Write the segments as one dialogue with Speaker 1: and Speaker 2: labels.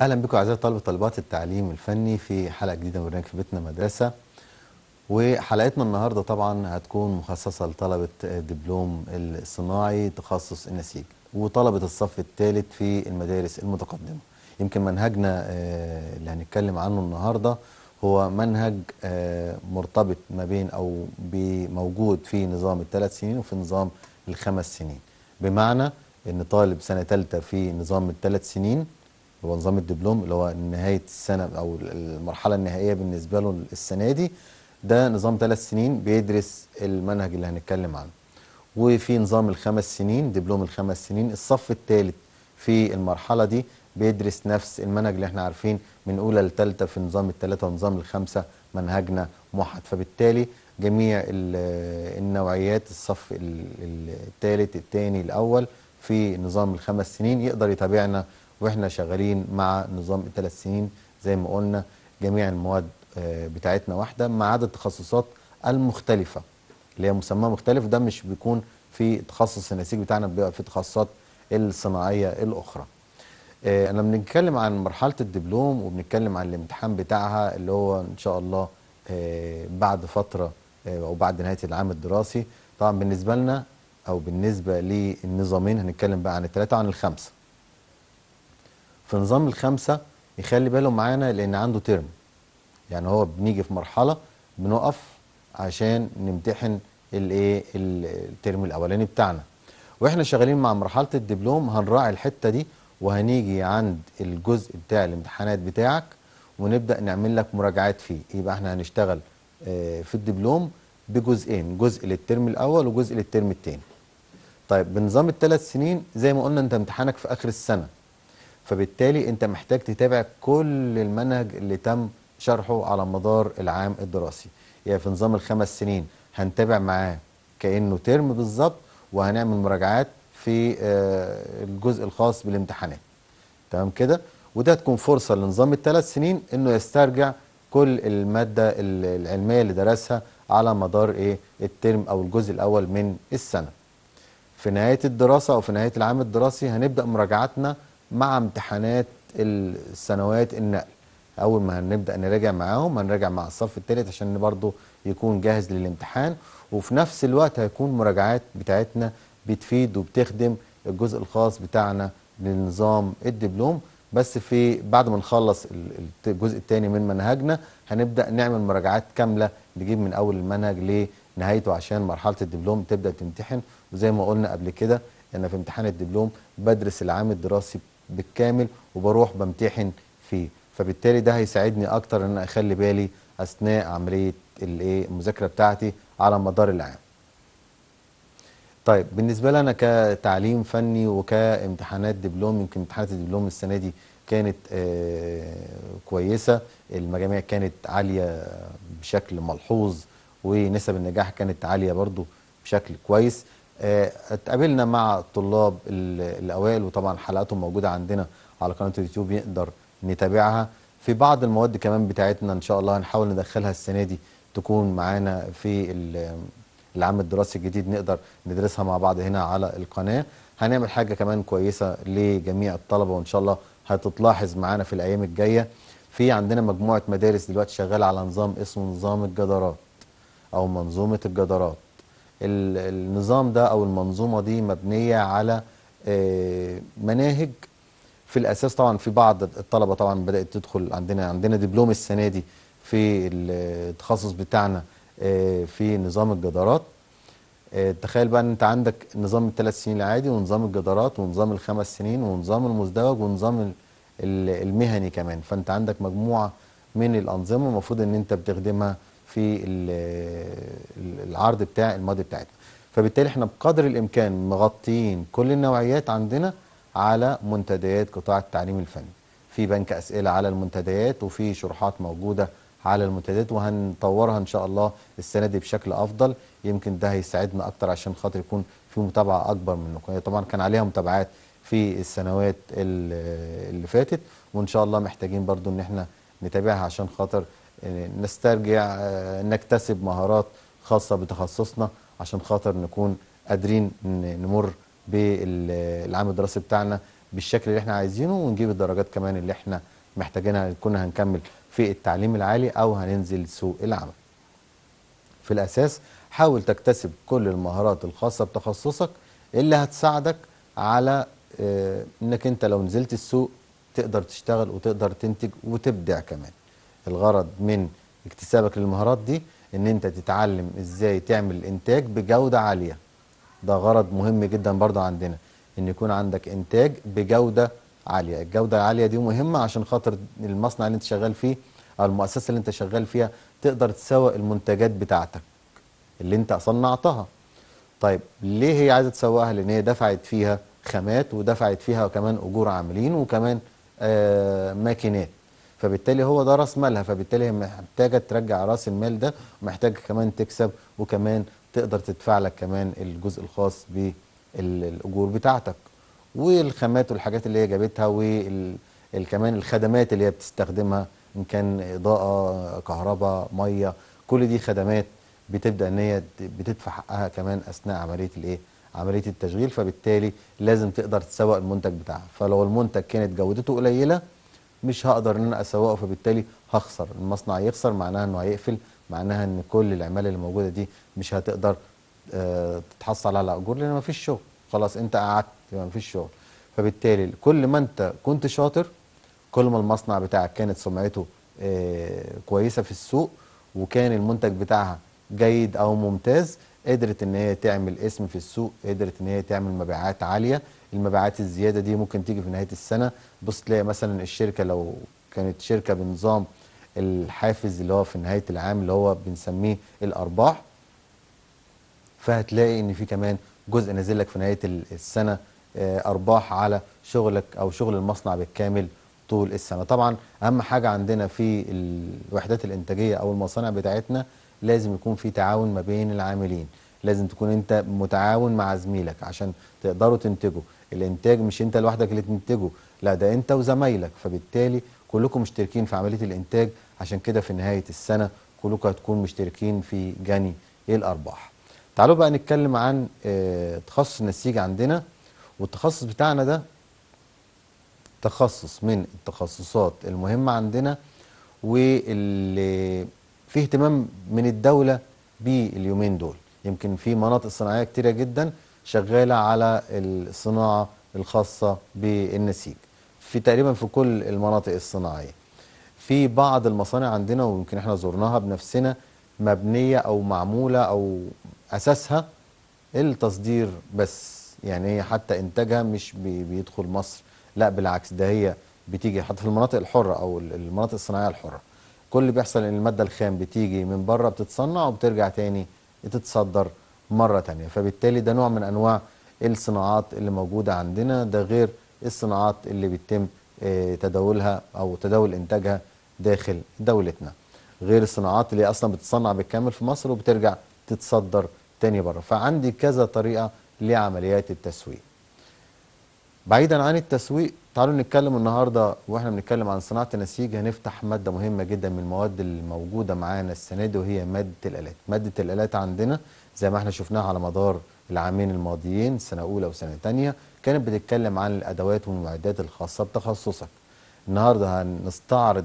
Speaker 1: اهلا بكم اعزائي طلبه طالبات التعليم الفني في حلقه جديده من برنامج في بيتنا مدرسه وحلقتنا النهارده طبعا هتكون مخصصه لطلبه الدبلوم الصناعي تخصص النسيج وطلبه الصف الثالث في المدارس المتقدمه يمكن منهجنا آه، اللي هنتكلم عنه النهارده هو منهج آه، مرتبط ما بين او موجود في نظام الثلاث سنين وفي نظام الخمس سنين بمعنى ان طالب سنه ثالثه في نظام الثلاث سنين هو نظام الدبلوم اللي هو نهايه السنه او المرحله النهائيه بالنسبه له السنه دي ده نظام ثلاث سنين بيدرس المنهج اللي هنتكلم عنه وفي نظام الخمس سنين دبلوم الخمس سنين الصف الثالث في المرحله دي بيدرس نفس المنهج اللي احنا عارفين من اولى لثالثه في نظام الثلاثه ونظام الخمسه منهجنا موحد فبالتالي جميع النوعيات الصف الثالث الثاني الاول في نظام الخمس سنين يقدر يتابعنا واحنا شغالين مع نظام الثلاث سنين زي ما قلنا جميع المواد آه، بتاعتنا واحده ما عدا التخصصات المختلفه اللي هي مسمى مختلف ده مش بيكون في تخصص النسيج بتاعنا بيبقى في تخصصات الصناعيه الاخرى انا آه، بنتكلم عن مرحله الدبلوم وبنتكلم عن الامتحان بتاعها اللي هو ان شاء الله آه، بعد فتره او بعد نهايه العام الدراسي طبعا بالنسبه لنا او بالنسبه للنظامين هنتكلم بقى عن الثلاثه وعن الخمسه في نظام الخمسة يخلي باله معانا لأن عنده ترم يعني هو بنيجي في مرحلة بنقف عشان نمتحن الايه الترم الاولاني بتاعنا واحنا شغالين مع مرحله الدبلوم هنراعي الحته دي وهنيجي عند الجزء بتاع الامتحانات بتاعك ونبدا نعمل لك مراجعات فيه يبقى احنا هنشتغل آه، في الدبلوم بجزئين جزء للترم الاول وجزء للترم الثاني طيب بنظام الثلاث سنين زي ما قلنا انت امتحانك في اخر السنه فبالتالي انت محتاج تتابع كل المنهج اللي تم شرحه على مدار العام الدراسي يعني في نظام الخمس سنين هنتابع معاه كانه ترم بالظبط وهنعمل مراجعات في آه، الجزء الخاص بالامتحانات تمام كده وده تكون فرصه لنظام الثلاث سنين انه يسترجع كل الماده العلميه اللي درسها على مدار ايه الترم او الجزء الاول من السنه في نهايه الدراسه او في نهايه العام الدراسي هنبدا مراجعاتنا مع امتحانات السنوات النقل اول ما هنبدا نراجع معاهم هنراجع مع الصف الثالث عشان برضه يكون جاهز للامتحان وفي نفس الوقت هيكون مراجعات بتاعتنا بتفيد وبتخدم الجزء الخاص بتاعنا لنظام الدبلوم بس في بعد ما نخلص الجزء الثاني من منهجنا هنبدا نعمل مراجعات كامله نجيب من اول المنهج لنهايته عشان مرحله الدبلوم تبدا تمتحن وزي ما قلنا قبل كده انا في امتحان الدبلوم بدرس العام الدراسي بالكامل وبروح بمتحن فيه فبالتالي ده هيساعدني اكتر ان انا اخلي بالي اثناء عمليه الايه المذاكره بتاعتي على مدار العام طيب بالنسبه لي انا كتعليم فني وكامتحانات دبلوم يمكن امتحانات الدبلوم السنه دي كانت آه، كويسه المجاميع كانت عاليه بشكل ملحوظ ونسب النجاح كانت عاليه برضو بشكل كويس آه، اتقابلنا مع الطلاب الاوائل وطبعا حلقاتهم موجوده عندنا على قناه اليوتيوب يقدر نتابعها في بعض المواد كمان بتاعتنا ان شاء الله هنحاول ندخلها السنه دي تكون معانا في العام الدراسي الجديد نقدر ندرسها مع بعض هنا على القناه هنعمل حاجه كمان كويسه لجميع الطلبه وان شاء الله هتتلاحظ معانا في الايام الجايه في عندنا مجموعه مدارس دلوقتي شغاله على نظام اسمه نظام الجدارات او منظومه الجدارات النظام ده أو المنظومة دي مبنية على آه، مناهج في الأساس طبعا في بعض الطلبة طبعا بدأت تدخل عندنا عندنا دبلوم السنة دي في التخصص بتاعنا آه، في نظام الجدارات آه، تخيل بقى ان انت عندك نظام الثلاث سنين العادي ونظام الجدارات ونظام الخمس سنين ونظام المزدوج ونظام المهني كمان فانت عندك مجموعه من الانظمه المفروض ان انت بتخدمها في العرض بتاع الماضي بتاعتنا فبالتالي احنا بقدر الامكان مغطيين كل النوعيات عندنا على منتديات قطاع التعليم الفني في بنك اسئله على المنتديات وفي شروحات موجوده على المنتديات وهنطورها ان شاء الله السنه دي بشكل افضل يمكن ده هيساعدنا اكتر عشان خاطر يكون في متابعه اكبر منكم يعني طبعا كان عليها متابعات في السنوات اللي فاتت وان شاء الله محتاجين برضو ان احنا نتابعها عشان خاطر يعني نسترجع آه، نكتسب مهارات خاصة بتخصصنا عشان خاطر نكون قادرين نمر بالعام الدراسي بتاعنا بالشكل اللي احنا عايزينه ونجيب الدرجات كمان اللي احنا محتاجينها كنا هنكمل في التعليم العالي او هننزل سوق العمل في الاساس حاول تكتسب كل المهارات الخاصة بتخصصك اللي هتساعدك على آه، انك انت لو نزلت السوق تقدر تشتغل وتقدر تنتج وتبدع كمان الغرض من اكتسابك للمهارات دي ان انت تتعلم ازاي تعمل انتاج بجودة عالية ده غرض مهم جدا برضه عندنا ان يكون عندك انتاج بجودة عالية الجودة العالية دي مهمة عشان خاطر المصنع اللي انت شغال فيه او المؤسسة اللي انت شغال فيها تقدر تسوق المنتجات بتاعتك اللي انت صنعتها طيب ليه هي عايزة تسوقها لان هي دفعت فيها خامات ودفعت فيها كمان اجور عاملين وكمان آه ماكينات فبالتالي هو ده راس مالها فبالتالي هي محتاجه ترجع راس المال ده ومحتاجه كمان تكسب وكمان تقدر تدفع لك كمان الجزء الخاص بالاجور بتاعتك والخامات والحاجات اللي هي جابتها وكمان الخدمات اللي هي بتستخدمها ان كان اضاءه كهرباء ميه كل دي خدمات بتبدا ان هي بتدفع حقها كمان اثناء عمليه الايه عمليه التشغيل فبالتالي لازم تقدر تسوق المنتج بتاعها فلو المنتج كانت جودته قليله مش هقدر ان انا اسوقه فبالتالي هخسر المصنع يخسر معناها انه هيقفل معناها ان كل العماله اللي موجوده دي مش هتقدر آه، تتحصل على اجور لان مفيش شغل خلاص انت قعدت يبقى مفيش شغل فبالتالي كل ما انت كنت شاطر كل ما المصنع بتاعك كانت سمعته آه، كويسه في السوق وكان المنتج بتاعها جيد او ممتاز قدرت ان هي تعمل اسم في السوق قدرت ان هي تعمل مبيعات عاليه المبيعات الزياده دي ممكن تيجي في نهايه السنه بص تلاقي مثلا الشركه لو كانت شركه بنظام الحافز اللي هو في نهايه العام اللي هو بنسميه الارباح فهتلاقي ان في كمان جزء نازل لك في نهايه السنه آه، ارباح على شغلك او شغل المصنع بالكامل طول السنه طبعا اهم حاجه عندنا في الوحدات الانتاجيه او المصانع بتاعتنا لازم يكون في تعاون ما بين العاملين لازم تكون انت متعاون مع زميلك عشان تقدروا تنتجوا الانتاج مش انت لوحدك اللي تنتجه لا ده انت وزمايلك فبالتالي كلكم مشتركين في عمليه الانتاج عشان كده في نهايه السنه كلكم هتكون مشتركين في جني الارباح تعالوا بقى نتكلم عن آه، تخصص النسيج عندنا والتخصص بتاعنا ده تخصص من التخصصات المهمه عندنا واللي فيه اهتمام من الدوله باليومين دول يمكن في مناطق صناعيه كتيره جدا شغاله على الصناعه الخاصه بالنسيج في تقريبا في كل المناطق الصناعيه في بعض المصانع عندنا ويمكن احنا زرناها بنفسنا مبنيه او معموله او اساسها التصدير بس يعني هي حتى انتاجها مش بيدخل مصر لا بالعكس ده هي بتيجي حتى في المناطق الحره او المناطق الصناعيه الحره كل اللي بيحصل ان الماده الخام بتيجي من بره بتتصنع وبترجع تاني تتصدر مرة تانية فبالتالي ده نوع من أنواع الصناعات اللي موجودة عندنا ده غير الصناعات اللي بيتم آه، تداولها أو تداول إنتاجها داخل دولتنا غير الصناعات اللي أصلا بتصنع بالكامل في مصر وبترجع تتصدر تاني بره فعندي كذا طريقة لعمليات التسويق بعيدا عن التسويق تعالوا نتكلم النهاردة وإحنا بنتكلم عن صناعة النسيج هنفتح مادة مهمة جدا من المواد الموجودة معانا السنة دي وهي مادة الآلات مادة الآلات عندنا زي ما احنا شفناها على مدار العامين الماضيين سنة أولى وسنة ثانيه كانت بتتكلم عن الأدوات والمعدات الخاصة بتخصصك النهاردة هنستعرض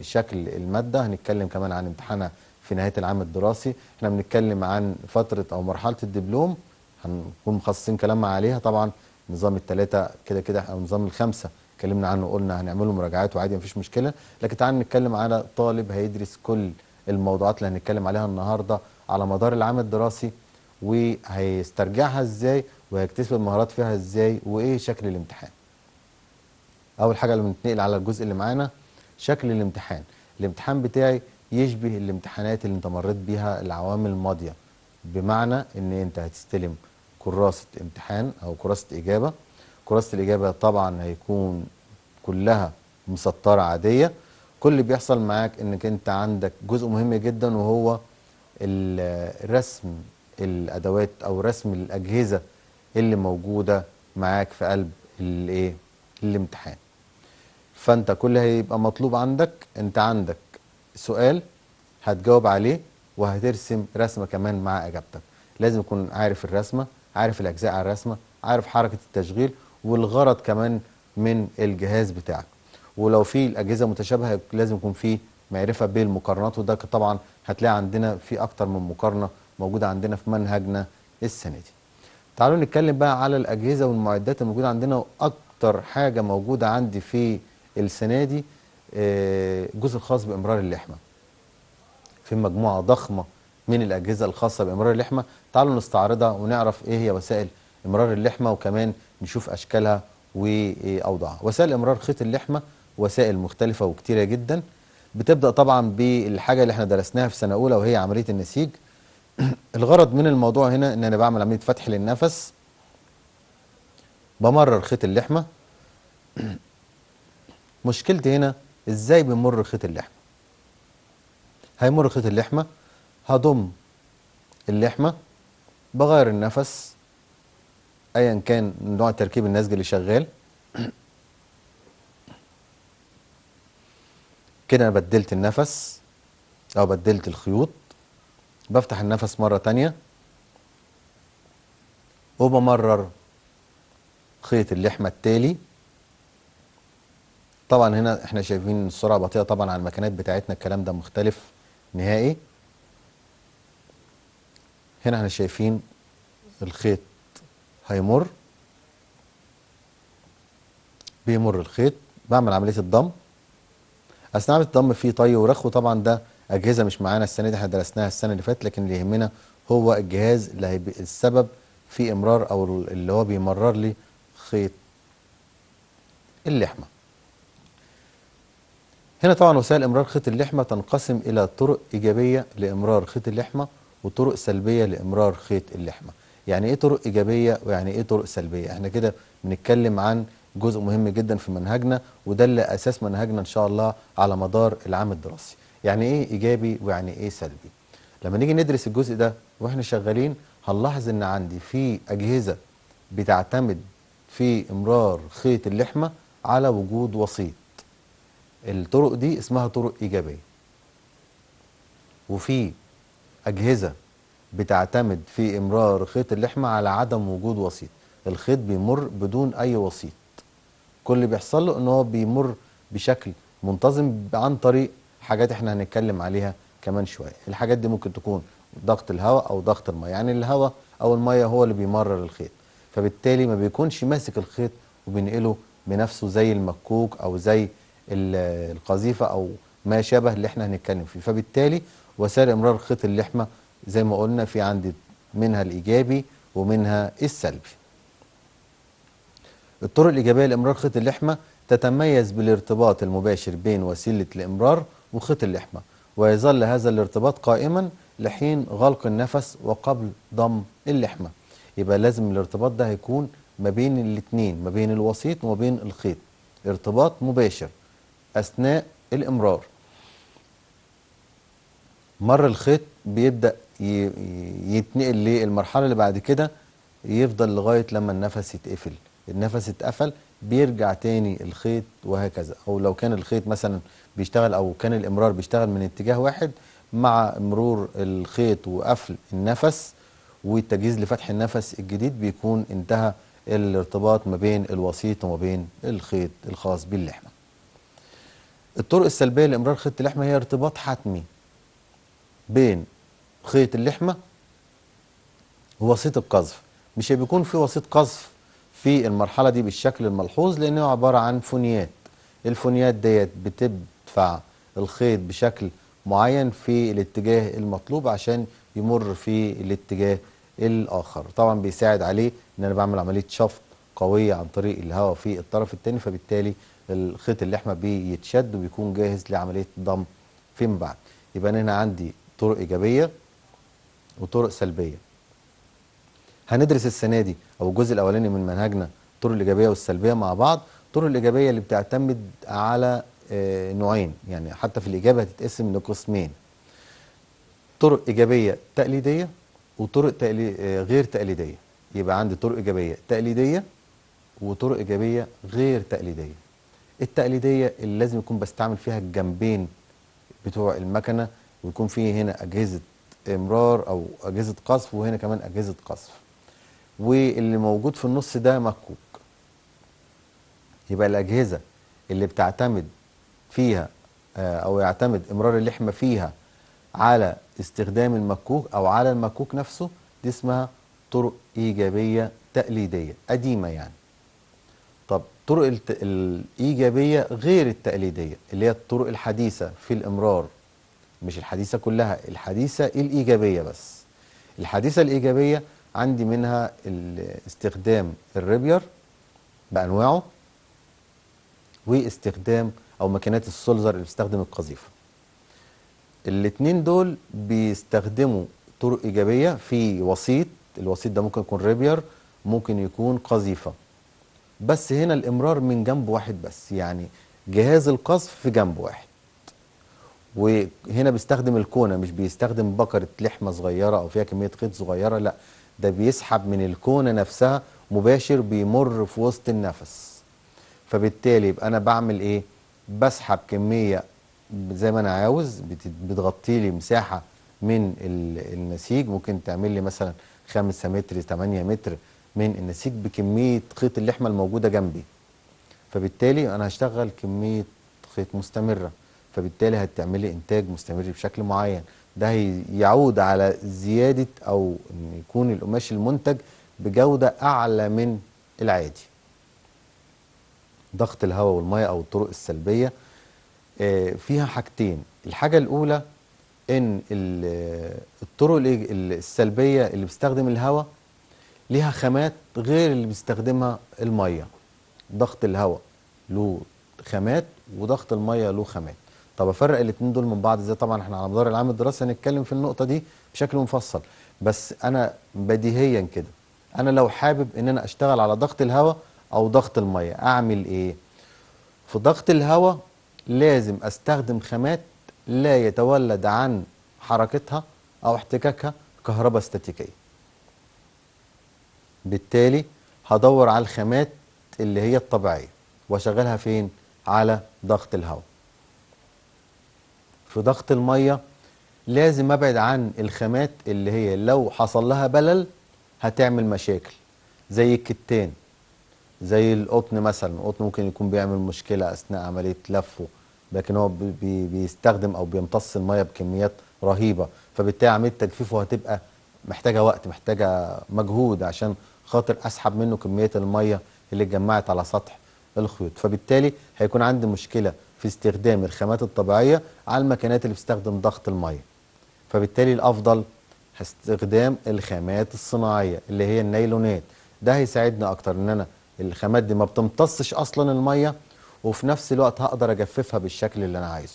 Speaker 1: شكل المادة هنتكلم كمان عن امتحانها في نهاية العام الدراسي احنا بنتكلم عن فترة أو مرحلة الدبلوم هنكون مخصصين كلام عليها طبعا نظام الثلاثة كده كده أو نظام الخمسة اتكلمنا عنه قلنا هنعمله مراجعات وعادي مفيش مشكلة لكن تعال نتكلم على طالب هيدرس كل الموضوعات اللي هنتكلم عليها النهارده على مدار العام الدراسي وهيسترجعها ازاي وهيكتسب المهارات فيها ازاي وايه شكل الامتحان اول حاجه لما نتنقل على الجزء اللي معانا شكل الامتحان الامتحان بتاعي يشبه الامتحانات اللي انت مريت بيها العوام الماضيه بمعنى ان انت هتستلم كراسه امتحان او كراسه اجابه كراسه الاجابه طبعا هيكون كلها مسطره عاديه كل اللي بيحصل معاك انك انت عندك جزء مهم جدا وهو رسم الادوات او رسم الاجهزه اللي موجوده معاك في قلب الايه الامتحان فانت كل هيبقى مطلوب عندك انت عندك سؤال هتجاوب عليه وهترسم رسمه كمان مع اجابتك لازم يكون عارف الرسمه عارف الاجزاء على الرسمه عارف حركه التشغيل والغرض كمان من الجهاز بتاعك ولو في الاجهزه متشابهه لازم يكون في معرفه بالمقارنات وده طبعا هتلاقي عندنا في اكتر من مقارنه موجوده عندنا في منهجنا السنه دي. تعالوا نتكلم بقى على الاجهزه والمعدات الموجوده عندنا واكتر حاجه موجوده عندي في السنه دي الجزء آه، الخاص بامرار اللحمه. في مجموعه ضخمه من الاجهزه الخاصه بامرار اللحمه، تعالوا نستعرضها ونعرف ايه هي وسائل امرار اللحمه وكمان نشوف اشكالها واوضاعها. وسائل امرار خيط اللحمه وسائل مختلفه وكتيره جدا. بتبدأ طبعا بالحاجة اللي احنا درسناها في سنة أولى وهي عملية النسيج الغرض من الموضوع هنا ان انا بعمل عملية فتح للنفس بمرر خيط اللحمة مشكلتي هنا ازاي بيمر خيط اللحمة هيمر خيط اللحمة هضم اللحمة بغير النفس ايا كان نوع تركيب النسج اللي شغال كده انا بدلت النفس او بدلت الخيوط بفتح النفس مرة تانية وبمرر خيط اللحمة التالي طبعا هنا احنا شايفين السرعة بطيئة طبعا على المكانات بتاعتنا الكلام ده مختلف نهائي هنا احنا شايفين الخيط هيمر بيمر الخيط بعمل عملية الضم اثناء الضم فيه طي ورخو طبعا ده اجهزه مش معانا السنه دي احنا درسناها السنه اللي فاتت لكن اللي يهمنا هو الجهاز اللي هيبقى السبب في امرار او اللي هو بيمرر لي خيط اللحمه هنا طبعا وسائل امرار خيط اللحمه تنقسم الى طرق ايجابيه لامرار خيط اللحمه وطرق سلبيه لامرار خيط اللحمه يعني ايه طرق ايجابيه ويعني ايه طرق سلبيه احنا كده بنتكلم عن جزء مهم جدا في منهجنا وده اللي اساس منهجنا ان شاء الله على مدار العام الدراسي يعني ايه ايجابي ويعني ايه سلبي لما نيجي ندرس الجزء ده واحنا شغالين هنلاحظ ان عندي في اجهزه بتعتمد في امرار خيط اللحمه على وجود وسيط الطرق دي اسمها طرق ايجابيه وفي اجهزه بتعتمد في امرار خيط اللحمه على عدم وجود وسيط الخيط بيمر بدون اي وسيط كل اللي بيحصل له ان هو بيمر بشكل منتظم عن طريق حاجات احنا هنتكلم عليها كمان شويه الحاجات دي ممكن تكون ضغط الهواء او ضغط الميه يعني الهواء او الميه هو اللي بيمرر الخيط فبالتالي ما بيكونش ماسك الخيط وبينقله بنفسه زي المكوك او زي القذيفه او ما شابه اللي احنا هنتكلم فيه فبالتالي وسائل امرار خيط اللحمه زي ما قلنا في عندي منها الايجابي ومنها السلبي الطرق الإيجابية لإمرار خيط اللحمة تتميز بالارتباط المباشر بين وسيلة الإمرار وخيط اللحمة ويظل هذا الارتباط قائما لحين غلق النفس وقبل ضم اللحمة يبقى لازم الارتباط ده هيكون ما بين الاثنين ما بين الوسيط وما بين الخيط ارتباط مباشر أثناء الإمرار مر الخيط بيبدأ يتنقل للمرحلة اللي بعد كده يفضل لغاية لما النفس يتقفل النفس اتقفل بيرجع تاني الخيط وهكذا او لو كان الخيط مثلا بيشتغل او كان الامرار بيشتغل من اتجاه واحد مع مرور الخيط وقفل النفس والتجهيز لفتح النفس الجديد بيكون انتهى الارتباط ما بين الوسيط وما بين الخيط الخاص باللحمه الطرق السلبيه لامرار خيط اللحمه هي ارتباط حتمي بين خيط اللحمه ووسيط القذف مش بيكون في وسيط قذف في المرحلة دي بالشكل الملحوظ لأنه عبارة عن فنيات الفنيات ديت بتدفع الخيط بشكل معين في الاتجاه المطلوب عشان يمر في الاتجاه الآخر طبعا بيساعد عليه أن أنا بعمل عملية شفط قوية عن طريق الهواء في الطرف الثاني فبالتالي الخيط اللحمة بيتشد وبيكون جاهز لعملية ضم فيما بعد يبقى أنا هنا عندي طرق إيجابية وطرق سلبية هندرس السنه دي او الجزء الاولاني من منهجنا الطرق الايجابيه والسلبيه مع بعض الطرق الايجابيه اللي بتعتمد على آه، نوعين يعني حتى في الاجابه هتتقسم لقسمين طرق ايجابيه تقليديه وطرق تقلي... آه، غير تقليديه يبقى عندي طرق ايجابيه تقليديه وطرق ايجابيه غير تقليديه التقليديه اللي لازم يكون بستعمل فيها الجنبين بتوع المكنه ويكون فيه هنا اجهزه امرار او اجهزه قصف وهنا كمان اجهزه قصف واللي موجود في النص ده مكوك يبقى الأجهزة اللي بتعتمد فيها آه، أو يعتمد إمرار اللحمة فيها على استخدام المكوك أو على المكوك نفسه دي اسمها طرق إيجابية تقليدية قديمة يعني طب طرق الإيجابية غير التقليدية اللي هي الطرق الحديثة في الإمرار مش الحديثة كلها الحديثة الإيجابية بس الحديثة الإيجابية عندي منها استخدام الريبير بانواعه واستخدام او ماكينات السولزر اللي بتستخدم القذيفه الاثنين دول بيستخدموا طرق ايجابيه في وسيط الوسيط ده ممكن يكون ريبير ممكن يكون قذيفه بس هنا الامرار من جنب واحد بس يعني جهاز القذف في جنب واحد وهنا بيستخدم الكونه مش بيستخدم بكره لحمه صغيره او فيها كميه خيط صغيره لا ده بيسحب من الكونة نفسها مباشر بيمر في وسط النفس فبالتالي يبقى أنا بعمل إيه؟ بسحب كمية زي ما أنا عاوز بتغطي لي مساحة من النسيج ممكن تعمل لي مثلا 5 متر 8 متر من النسيج بكمية خيط اللحمة الموجودة جنبي فبالتالي أنا هشتغل كمية خيط مستمرة فبالتالي هتعملي إنتاج مستمر بشكل معين ده يعود على زيادة أو أن يكون القماش المنتج بجودة أعلى من العادي ضغط الهواء والمية أو الطرق السلبية آه، فيها حاجتين الحاجة الأولى أن الطرق السلبية اللي بيستخدم الهواء ليها خامات غير اللي بيستخدمها المية ضغط الهواء له خامات وضغط المية له خامات طب افرق الاثنين دول من بعض ازاي طبعا احنا على مدار العام الدراسي هنتكلم في النقطه دي بشكل مفصل بس انا بديهيا كده انا لو حابب ان انا اشتغل على ضغط الهواء او ضغط الميه اعمل ايه في ضغط الهواء لازم استخدم خامات لا يتولد عن حركتها او احتكاكها كهرباء استاتيكيه بالتالي هدور على الخامات اللي هي الطبيعيه واشغلها فين على ضغط الهواء في ضغط المية لازم ابعد عن الخامات اللي هي لو حصل لها بلل هتعمل مشاكل زي الكتان زي القطن مثلا القطن ممكن يكون بيعمل مشكلة أثناء عملية لفه لكن هو بي بيستخدم أو بيمتص المية بكميات رهيبة فبالتالي عملية تجفيفه هتبقى محتاجة وقت محتاجة مجهود عشان خاطر أسحب منه كمية المية اللي اتجمعت على سطح الخيوط فبالتالي هيكون عندي مشكلة في استخدام الخامات الطبيعية على المكنات اللي بتستخدم ضغط المية فبالتالي الأفضل استخدام الخامات الصناعية اللي هي النايلونات ده هيساعدنا أكتر إن أنا الخامات دي ما بتمتصش أصلا المية وفي نفس الوقت هقدر أجففها بالشكل اللي أنا عايزه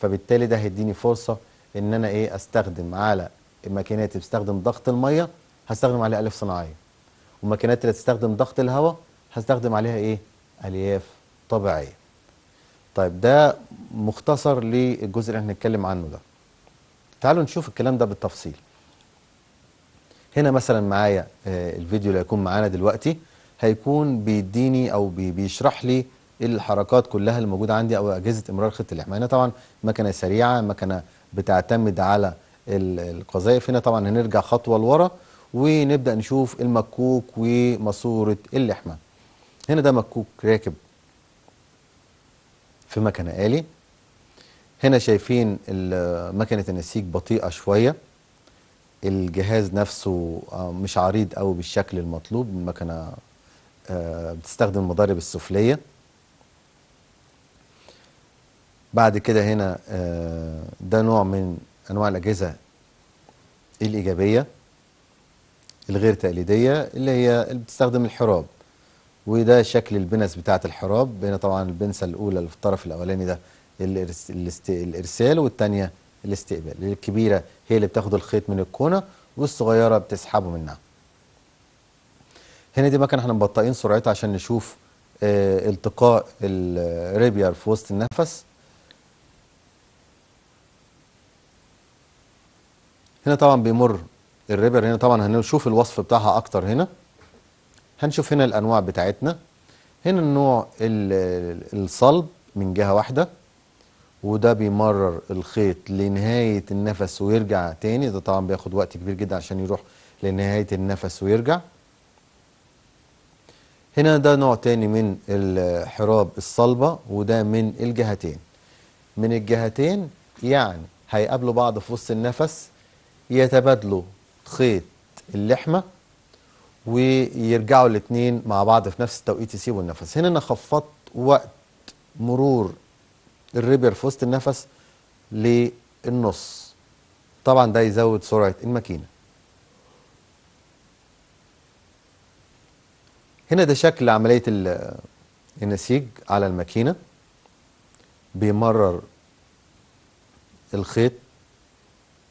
Speaker 1: فبالتالي ده هيديني فرصة إن أنا إيه أستخدم على اللي بتستخدم ضغط المية هستخدم عليها ألف صناعية والماكينات اللي تستخدم ضغط الهواء هستخدم عليها إيه ألياف طبيعية طيب ده مختصر للجزء اللي احنا هنتكلم عنه ده تعالوا نشوف الكلام ده بالتفصيل هنا مثلا معايا آه، الفيديو اللي هيكون معانا دلوقتي هيكون بيديني او بيشرح لي الحركات كلها اللي موجوده عندي او اجهزه امرار خط اللحمه هنا طبعا مكنه سريعه مكنه بتعتمد على القذائف هنا طبعا هنرجع خطوه لورا ونبدا نشوف المكوك وماسوره اللحمه هنا ده مكوك راكب في مكنة آلي هنا شايفين مكنة النسيج بطيئة شوية الجهاز نفسه آه، مش عريض قوي بالشكل المطلوب المكنة آه، بتستخدم المضارب السفلية بعد كده هنا آه، ده نوع من أنواع الأجهزة الإيجابية الغير تقليدية اللي هي اللي بتستخدم الحراب وده شكل البنس بتاعة الحراب هنا طبعا البنسة الأولى اللي في الطرف الأولاني ده الإرسال والثانيه الاستقبال الكبيرة هي اللي بتاخد الخيط من الكونة والصغيرة بتسحبه منها هنا دي مكنة احنا مبطئين سرعتها عشان نشوف اه التقاء الريبير في وسط النفس هنا طبعا بيمر الريبير هنا طبعا هنشوف الوصف بتاعها اكتر هنا هنشوف هنا الأنواع بتاعتنا هنا النوع الصلب من جهة واحدة وده بيمرر الخيط لنهاية النفس ويرجع تاني ده طبعا بياخد وقت كبير جدا عشان يروح لنهاية النفس ويرجع هنا ده نوع تاني من الحراب الصلبة وده من الجهتين من الجهتين يعني هيقابلوا بعض في وسط النفس يتبادلوا خيط اللحمة ويرجعوا الاثنين مع بعض في نفس التوقيت يسيبوا النفس هنا انا خفضت وقت مرور الريبر في وسط النفس للنص طبعا ده يزود سرعه الماكينه هنا ده شكل عمليه النسيج على الماكينه بيمرر الخيط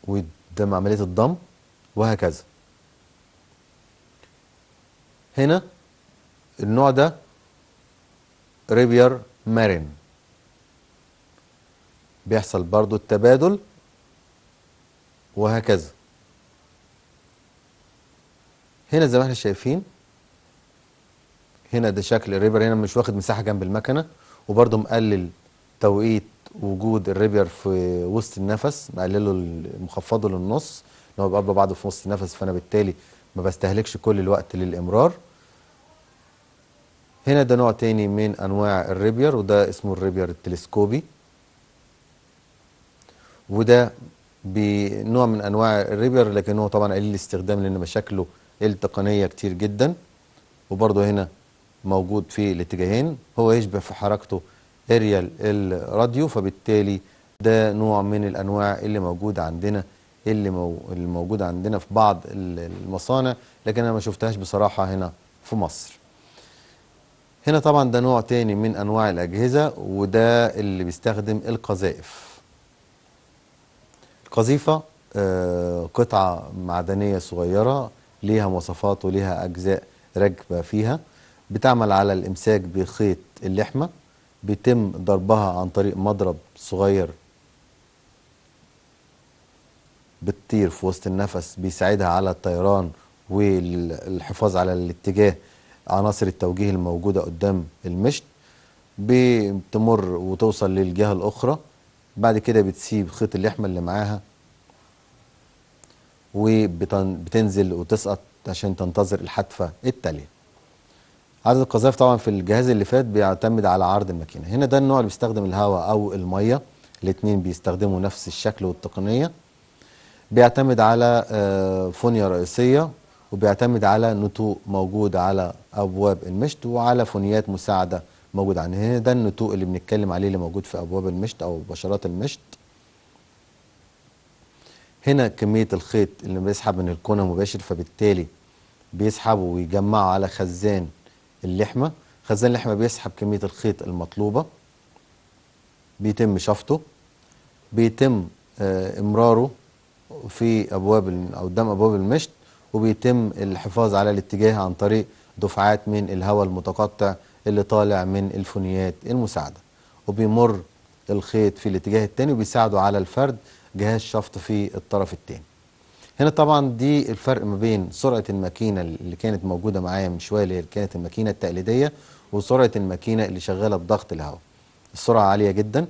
Speaker 1: ويتم عمليه الضم وهكذا هنا النوع ده ريفير مارين بيحصل برضو التبادل وهكذا هنا زي ما احنا شايفين هنا ده شكل الريفر هنا مش واخد مساحه جنب المكنه وبرضه مقلل توقيت وجود الريفر في وسط النفس مقلله مخفضه للنص اللي هو بيبقى بعضه في وسط النفس فانا بالتالي ما بستهلكش كل الوقت للإمرار هنا ده نوع تاني من أنواع الريبير وده اسمه الريبير التلسكوبي وده بنوع من أنواع الريبير لكن هو طبعا قليل الاستخدام لأن مشاكله التقنية كتير جدا وبرضه هنا موجود في الاتجاهين هو يشبه في حركته اريال الراديو فبالتالي ده نوع من الأنواع اللي موجود عندنا اللي موجوده عندنا في بعض المصانع لكن انا ما شفتهاش بصراحه هنا في مصر هنا طبعا ده نوع تاني من انواع الاجهزه وده اللي بيستخدم القذائف القذيفه آه، قطعه معدنيه صغيره ليها مواصفات وليها اجزاء راكبه فيها بتعمل على الامساك بخيط اللحمه بيتم ضربها عن طريق مضرب صغير بتطير في وسط النفس بيساعدها على الطيران والحفاظ على الاتجاه عناصر التوجيه الموجودة قدام المشت بتمر وتوصل للجهة الأخرى بعد كده بتسيب خيط اللحمة اللي معاها وبتنزل وتسقط عشان تنتظر الحتفة التالية عدد القذائف طبعا في الجهاز اللي فات بيعتمد على عرض الماكينة هنا ده النوع اللي بيستخدم الهواء أو المية الاثنين بيستخدموا نفس الشكل والتقنية بيعتمد على آه، فنية رئيسية وبيعتمد على نتوء موجود على أبواب المشط وعلى فنيات مساعدة موجودة عن هنا ده النتوء اللي بنتكلم عليه اللي موجود في أبواب المشط أو بشرات المشط هنا كمية الخيط اللي بيسحب من الكونة مباشر فبالتالي بيسحبه ويجمعه على خزان اللحمة خزان اللحمة بيسحب كمية الخيط المطلوبة بيتم شفطه بيتم آه، امراره في أبواب قدام أبواب المشط وبيتم الحفاظ على الاتجاه عن طريق دفعات من الهواء المتقطع اللي طالع من الفنيات المساعدة وبيمر الخيط في الاتجاه الثاني وبيساعده على الفرد جهاز شفط في الطرف الثاني. هنا طبعا دي الفرق ما بين سرعة الماكينة اللي كانت موجودة معايا من شوية اللي كانت الماكينة التقليدية وسرعة الماكينة اللي شغالة بضغط الهواء السرعة عالية جدا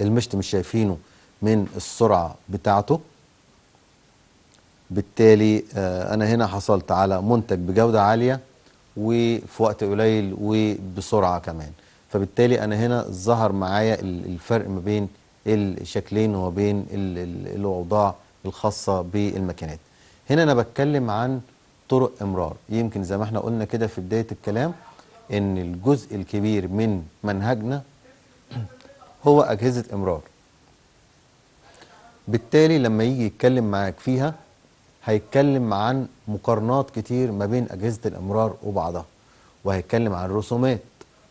Speaker 1: المشط مش شايفينه من السرعة بتاعته بالتالي آه، أنا هنا حصلت على منتج بجودة عالية وفي وقت قليل وبسرعة كمان فبالتالي أنا هنا ظهر معايا الفرق ما بين الشكلين وما بين الأوضاع الخاصة بالماكينات هنا أنا بتكلم عن طرق إمرار يمكن زي ما احنا قلنا كده في بداية الكلام إن الجزء الكبير من منهجنا هو أجهزة إمرار بالتالي لما يجي يتكلم معاك فيها هيتكلم عن مقارنات كتير ما بين أجهزة الأمرار وبعضها وهيتكلم عن رسومات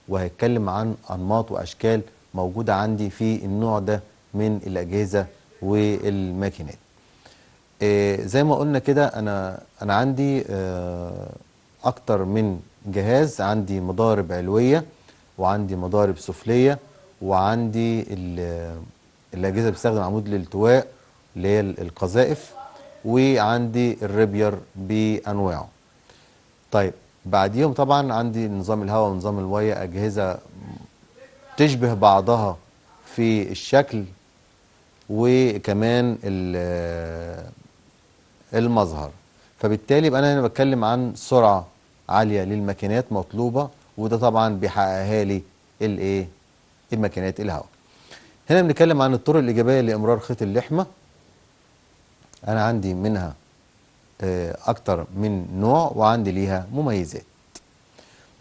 Speaker 1: وهيتكلم عن أنماط وأشكال موجودة عندي في النوع ده من الأجهزة والماكينات إيه زي ما قلنا كده أنا, أنا عندي إيه أكتر من جهاز عندي مضارب علوية وعندي مضارب سفلية وعندي الاجهزه بتستخدم عمود الالتواء اللي هي القذائف وعندي الريبير بانواعه طيب بعديهم طبعا عندي نظام الهواء ونظام الميه اجهزه تشبه بعضها في الشكل وكمان المظهر فبالتالي يبقى انا هنا بتكلم عن سرعه عاليه للماكينات مطلوبه وده طبعا بيحققها لي الايه الماكينات الهواء هنا بنتكلم عن الطرق الإيجابية لإمرار خيط اللحمة أنا عندي منها آه، أكتر من نوع وعندي ليها مميزات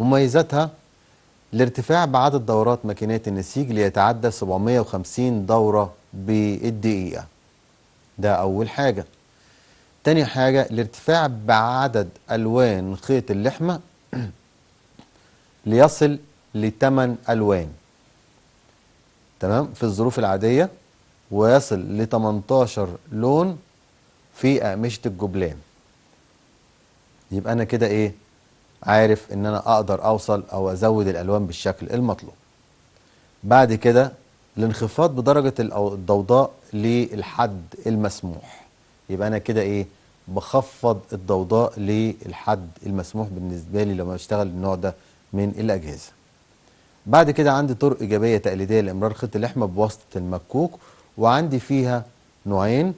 Speaker 1: مميزاتها الارتفاع بعدد دورات ماكينات النسيج ليتعدى 750 دورة بالدقيقة ده أول حاجة تاني حاجة الارتفاع بعدد ألوان خيط اللحمة ليصل لثمان ألوان تمام في الظروف العادية ويصل ل 18 لون في أقمشة الجبلان يبقى أنا كده إيه عارف إن أنا أقدر أوصل أو أزود الألوان بالشكل المطلوب بعد كده الانخفاض بدرجة الضوضاء للحد المسموح يبقى أنا كده إيه بخفض الضوضاء للحد المسموح بالنسبة لي لما أشتغل النوع ده من الأجهزة بعد كده عندي طرق إيجابية تقليدية لإمرار خيط اللحمة بواسطة المكوك وعندي فيها نوعين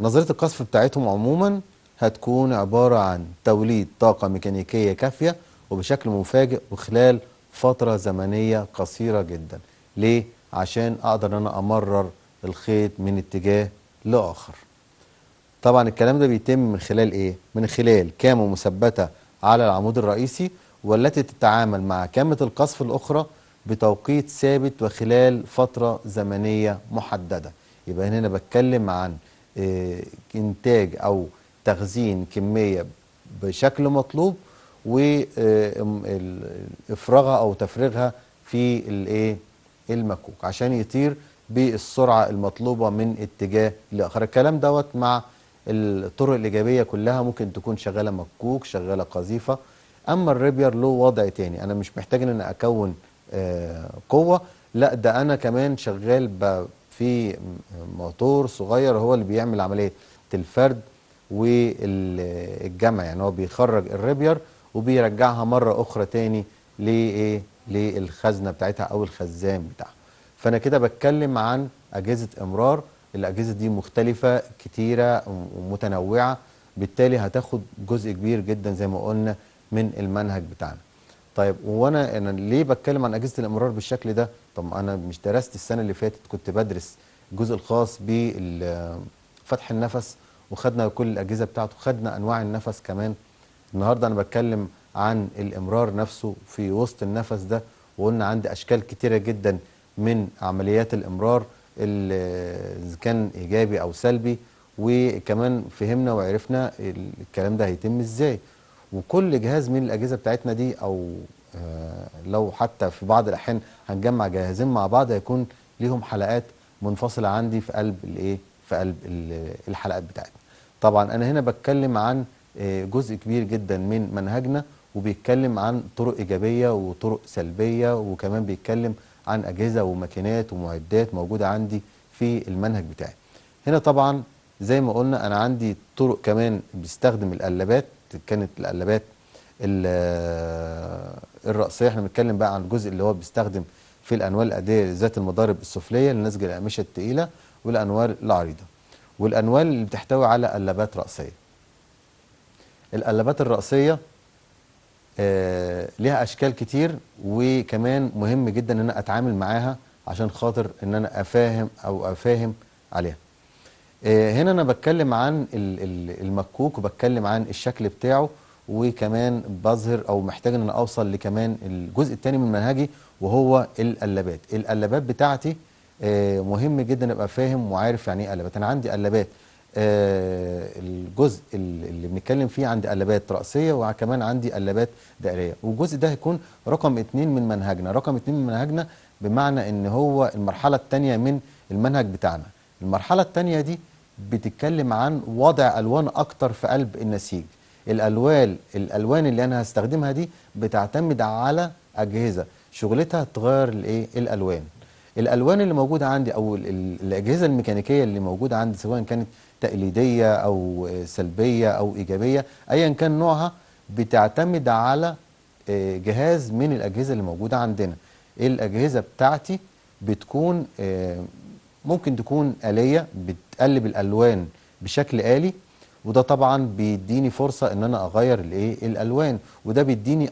Speaker 1: نظرية القصف بتاعتهم عموما هتكون عبارة عن توليد طاقة ميكانيكية كافية وبشكل مفاجئ وخلال فترة زمنية قصيرة جدا ليه؟ عشان أقدر أن أنا أمرر الخيط من اتجاه لآخر طبعا الكلام ده بيتم من خلال إيه؟ من خلال كامو مثبتة على العمود الرئيسي والتي تتعامل مع كامة القصف الأخرى بتوقيت ثابت وخلال فترة زمنية محددة يبقى هنا بتكلم عن آه، إنتاج أو تخزين كمية بشكل مطلوب وإفراغها آه، أو تفريغها في الإيه المكوك عشان يطير بالسرعة المطلوبة من اتجاه لآخر الكلام دوت مع الطرق الإيجابية كلها ممكن تكون شغالة مكوك شغالة قذيفة اما الريبير له وضع تاني انا مش محتاج ان انا اكون آه، قوه لا ده انا كمان شغال في موتور صغير هو اللي بيعمل عمليه الفرد والجمع يعني هو بيخرج الريبير وبيرجعها مره اخرى تاني لايه للخزنه بتاعتها او الخزان بتاعها فانا كده بتكلم عن اجهزه امرار الاجهزه دي مختلفه كتيره ومتنوعه بالتالي هتاخد جزء كبير جدا زي ما قلنا من المنهج بتاعنا طيب وانا انا ليه بتكلم عن اجهزه الامرار بالشكل ده طب انا مش درست السنه اللي فاتت كنت بدرس الجزء الخاص بفتح النفس وخدنا كل الاجهزه بتاعته خدنا انواع النفس كمان النهارده انا بتكلم عن الامرار نفسه في وسط النفس ده وقلنا عندي اشكال كتيره جدا من عمليات الامرار اذا كان ايجابي او سلبي وكمان فهمنا وعرفنا الكلام ده هيتم ازاي وكل جهاز من الاجهزه بتاعتنا دي او آه، لو حتى في بعض الاحيان هنجمع جهازين مع بعض هيكون ليهم حلقات منفصله عندي في قلب الايه في قلب الحلقات بتاعتنا طبعا انا هنا بتكلم عن آه، جزء كبير جدا من منهجنا وبيتكلم عن طرق ايجابيه وطرق سلبيه وكمان بيتكلم عن اجهزه وماكينات ومعدات موجوده عندي في المنهج بتاعي هنا طبعا زي ما قلنا انا عندي طرق كمان بيستخدم القلابات كانت القلابات الرأسية احنا بنتكلم بقى عن الجزء اللي هو بيستخدم في الأنوار الأدية ذات المضارب السفلية لنسج الأقمشة التقيلة والأنوار العريضة والأنوال اللي بتحتوي على قلابات رأسية القلابات الرأسية آه ليها أشكال كتير وكمان مهم جدا أن أنا أتعامل معاها عشان خاطر أن أنا أفاهم أو أفاهم عليها آه، هنا انا بتكلم عن المكوك وبتكلم عن الشكل بتاعه وكمان بظهر او محتاج ان انا اوصل لكمان الجزء الثاني من منهجي وهو القلابات القلابات بتاعتي آه، مهم جدا ابقى فاهم وعارف يعني ايه قلبات انا عندي قلبات آه، الجزء اللي بنتكلم فيه عندي قلبات رأسية وكمان عندي قلبات دائرية والجزء ده هيكون رقم اتنين من منهجنا رقم اتنين من منهجنا بمعنى ان هو المرحلة الثانية من المنهج بتاعنا المرحلة الثانية دي بتتكلم عن وضع الوان اكتر في قلب النسيج الالوان الالوان اللي انا هستخدمها دي بتعتمد على اجهزه شغلتها تغير الايه الالوان الالوان اللي موجوده عندي او الاجهزه الميكانيكيه اللي موجوده عندي سواء كانت تقليديه او سلبيه او ايجابيه ايا كان نوعها بتعتمد على آه، جهاز من الاجهزه اللي موجوده عندنا الاجهزه بتاعتي بتكون آه، ممكن تكون آلية بتقلب الألوان بشكل آلي وده طبعا بيديني فرصة ان انا اغير الايه الالوان وده بيديني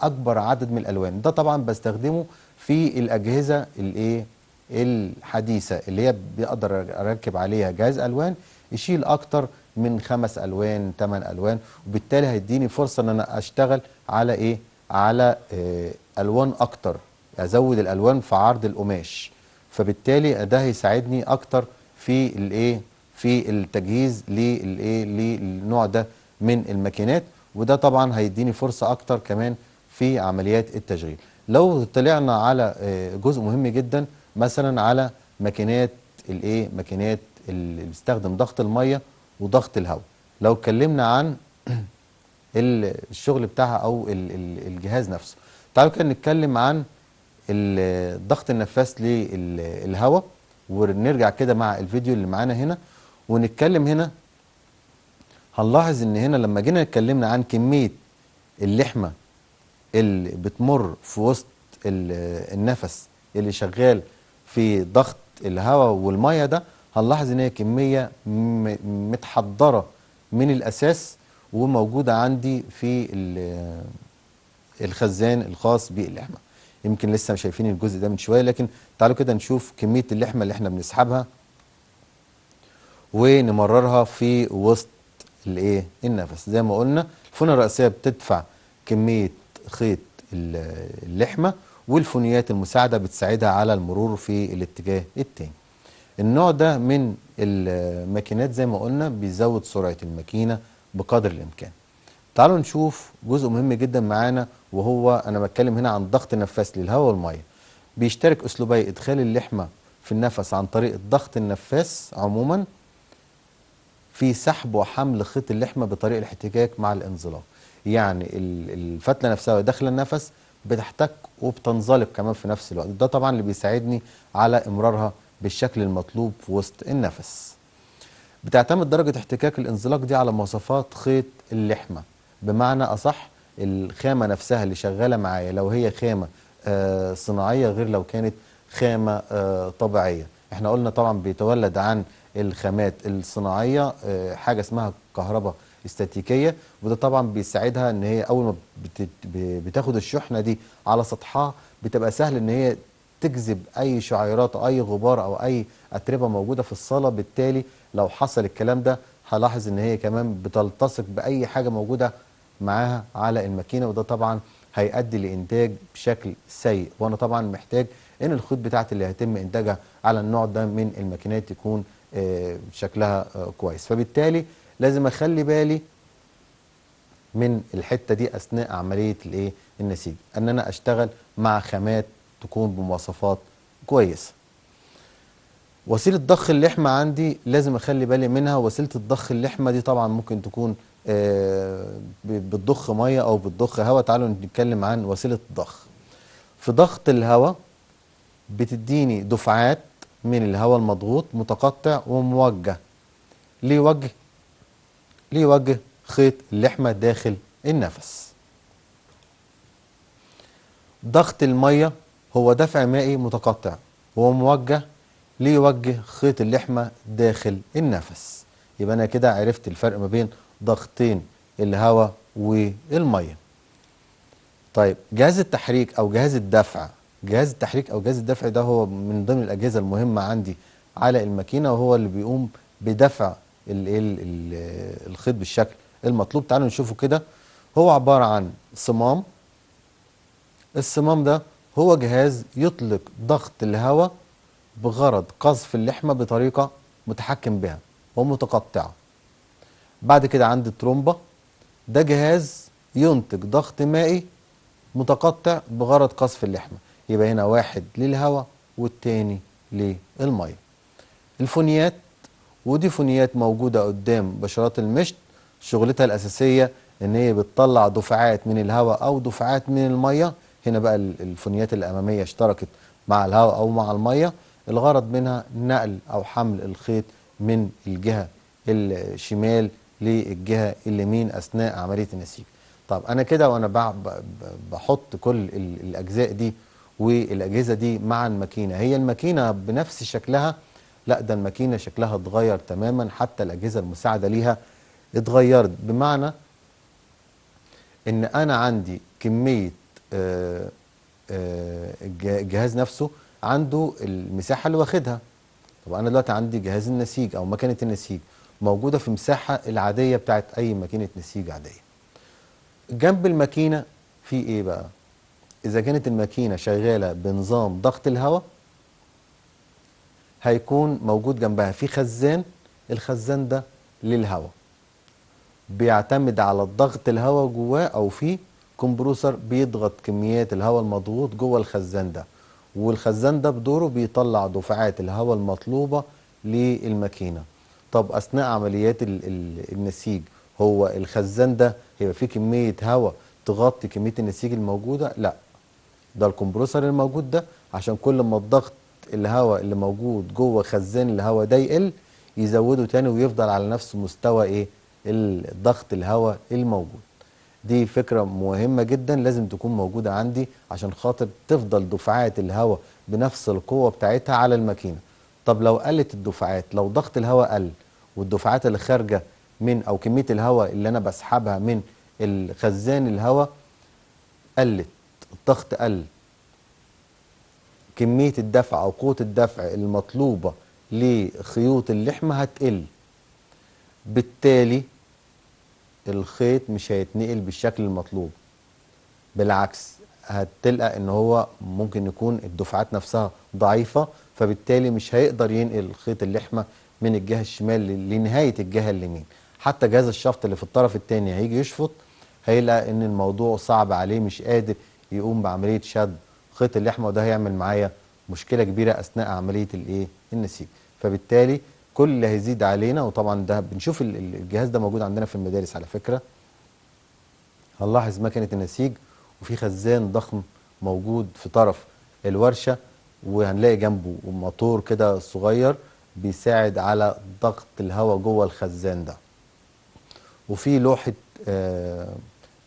Speaker 1: اكبر عدد من الالوان ده طبعا بستخدمه في الاجهزة الايه الحديثة اللي هي بقدر اركب عليها جهاز الوان يشيل اكتر من خمس الوان ثمان الوان وبالتالي هيديني فرصة ان انا اشتغل على ايه على إيه الوان اكتر ازود الالوان في عرض القماش فبالتالي ده هيساعدني اكتر في الايه في التجهيز للايه للنوع ده من الماكينات وده طبعا هيديني فرصه اكتر كمان في عمليات التشغيل لو طلعنا على آه، جزء مهم جدا مثلا على ماكينات الايه ماكينات اللي بتستخدم ضغط الميه وضغط الهواء لو اتكلمنا عن الشغل بتاعها او الجهاز نفسه تعالوا كده نتكلم عن الضغط النفاث للهواء ونرجع كده مع الفيديو اللي معانا هنا ونتكلم هنا هنلاحظ ان هنا لما جينا اتكلمنا عن كميه اللحمه اللي بتمر في وسط النفس اللي شغال في ضغط الهواء والميه ده هنلاحظ ان هي كميه متحضره من الاساس وموجوده عندي في الخزان الخاص باللحمه يمكن لسه شايفين الجزء ده من شويه لكن تعالوا كده نشوف كميه اللحمه اللي احنا بنسحبها ونمررها في وسط الايه النفس زي ما قلنا الفونه الرئيسيه بتدفع كميه خيط اللحمه والفنيات المساعده بتساعدها على المرور في الاتجاه الثاني النوع ده من الماكينات زي ما قلنا بيزود سرعه الماكينه بقدر الامكان تعالوا نشوف جزء مهم جدا معانا وهو انا بتكلم هنا عن ضغط النفس للهواء والميه بيشترك اسلوبي ادخال اللحمه في النفس عن طريق ضغط النفاث عموما في سحب وحمل خيط اللحمه بطريق الاحتكاك مع الانزلاق يعني الفتله نفسها داخل داخله النفس بتحتك وبتنزلق كمان في نفس الوقت ده طبعا اللي بيساعدني على امرارها بالشكل المطلوب في وسط النفس بتعتمد درجة احتكاك الانزلاق دي على مواصفات خيط اللحمة بمعنى أصح الخامة نفسها اللي شغالة معايا لو هي خامة آه، صناعية غير لو كانت خامة آه، طبيعية احنا قلنا طبعا بيتولد عن الخامات الصناعية آه، حاجة اسمها كهرباء استاتيكية وده طبعا بيساعدها ان هي اول ما بتاخد الشحنة دي على سطحها بتبقى سهل ان هي تجذب اي شعيرات أو اي غبار او اي اتربة موجودة في الصالة بالتالي لو حصل الكلام ده هلاحظ ان هي كمان بتلتصق باي حاجة موجودة معاها على الماكينه وده طبعا هيؤدي لانتاج بشكل سيء وانا طبعا محتاج ان الخيوط بتاعتي اللي هيتم انتاجها على النوع ده من الماكينات تكون آه، شكلها آه، كويس فبالتالي لازم اخلي بالي من الحته دي اثناء عمليه الايه النسيج ان انا اشتغل مع خامات تكون بمواصفات كويسه وسيله ضخ اللحمه عندي لازم اخلي بالي منها وسيله الضخ اللحمه دي طبعا ممكن تكون آه، بتضخ ميه او بتضخ هواء تعالوا نتكلم عن وسيله الضخ في ضغط الهواء بتديني دفعات من الهواء المضغوط متقطع وموجه ليه وجه ليه وجه خيط اللحمه داخل النفس ضغط الميه هو دفع مائي متقطع وموجه ليه وجه خيط اللحمه داخل النفس يبقى انا كده عرفت الفرق ما بين ضغطين الهواء والميه طيب جهاز التحريك او جهاز الدفع جهاز التحريك او جهاز الدفع ده هو من ضمن الاجهزه المهمه عندي على الماكينه وهو اللي بيقوم بدفع الخيط بالشكل المطلوب تعالوا نشوفه كده هو عباره عن صمام الصمام ده هو جهاز يطلق ضغط الهواء بغرض قذف اللحمه بطريقه متحكم بها ومتقطعه بعد كده عندي الترومبة ده جهاز ينتج ضغط مائي متقطع بغرض قصف اللحمة يبقى هنا واحد للهواء والتاني للمية الفونيات ودي فونيات موجودة قدام بشرات المشط شغلتها الأساسية إن هي بتطلع دفعات من الهواء أو دفعات من المية هنا بقى الفونيات الأمامية اشتركت مع الهواء أو مع المية الغرض منها نقل أو حمل الخيط من الجهة الشمال للجهة اللي مين أثناء عملية النسيج طب أنا كده وأنا بحط كل الأجزاء دي والأجهزة دي مع الماكينة هي الماكينة بنفس شكلها لا ده الماكينة شكلها اتغير تماما حتى الأجهزة المساعدة ليها اتغيرت بمعنى ان انا عندي كمية آه، آه، الجهاز نفسه عنده المساحة اللي واخدها طب انا دلوقتي عندي جهاز النسيج او مكنة النسيج موجودة في مساحة العادية بتاعت أي ماكينة نسيج عادية جنب الماكينة في إيه بقى؟ إذا كانت الماكينة شغالة بنظام ضغط الهواء هيكون موجود جنبها في خزان الخزان ده للهواء بيعتمد على الضغط الهواء جواه أو في كمبروسر بيضغط كميات الهواء المضغوط جوه الخزان ده والخزان ده بدوره بيطلع دفعات الهواء المطلوبة للماكينة طب اثناء عمليات الـ الـ النسيج هو الخزان ده هيبقى فيه كميه هواء تغطي كميه النسيج الموجوده لا ده الكمبروسر الموجود ده عشان كل ما الضغط الهواء اللي موجود جوه خزان الهواء ده يقل يزوده تاني ويفضل على نفس مستوى ايه الضغط الهواء الموجود دي فكرة مهمة جدا لازم تكون موجودة عندي عشان خاطر تفضل دفعات الهواء بنفس القوة بتاعتها على الماكينة طب لو قلت الدفعات لو ضغط الهواء قل والدفعات اللي خارجه من او كميه الهواء اللي انا بسحبها من الخزان الهواء قلت الضغط قل كميه الدفع او قوه الدفع المطلوبه لخيوط اللحمه هتقل بالتالي الخيط مش هيتنقل بالشكل المطلوب بالعكس هتلقى ان هو ممكن يكون الدفعات نفسها ضعيفه فبالتالي مش هيقدر ينقل خيط اللحمه من الجهه الشمال لنهايه الجهه اليمين حتى جهاز الشفط اللي في الطرف الثاني هيجي يشفط هيلاقي ان الموضوع صعب عليه مش قادر يقوم بعمليه شد خيط اللحمه وده هيعمل معايا مشكله كبيره اثناء عمليه الايه النسيج فبالتالي كل اللي هيزيد علينا وطبعا ده بنشوف الجهاز ده موجود عندنا في المدارس على فكره هنلاحظ مكنه النسيج وفي خزان ضخم موجود في طرف الورشه وهنلاقي جنبه موتور كده صغير بيساعد على ضغط الهواء جوه الخزان ده وفي لوحه آه